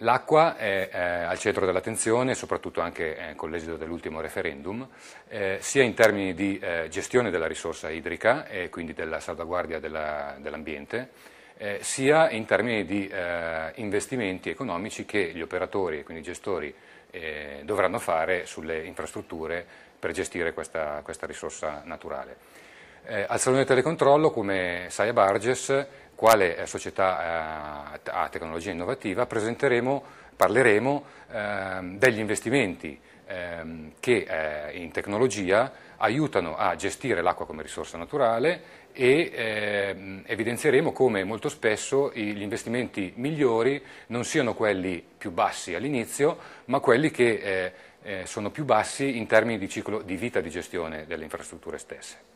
L'acqua è eh, al centro dell'attenzione, soprattutto anche eh, con l'esito dell'ultimo referendum, eh, sia in termini di eh, gestione della risorsa idrica e quindi della salvaguardia della, dell'ambiente, eh, sia in termini di eh, investimenti economici che gli operatori e quindi i gestori dovranno fare sulle infrastrutture per gestire questa, questa risorsa naturale. al Salone Telecontrollo, come sai a Barges, quale eh, società eh, a tecnologia innovativa parleremo ehm, degli investimenti ehm, che eh, in tecnologia aiutano a gestire l'acqua come risorsa naturale e ehm, evidenzieremo come molto spesso gli investimenti migliori non siano quelli più bassi all'inizio, ma quelli che eh, sono più bassi in termini di ciclo di vita di gestione delle infrastrutture stesse.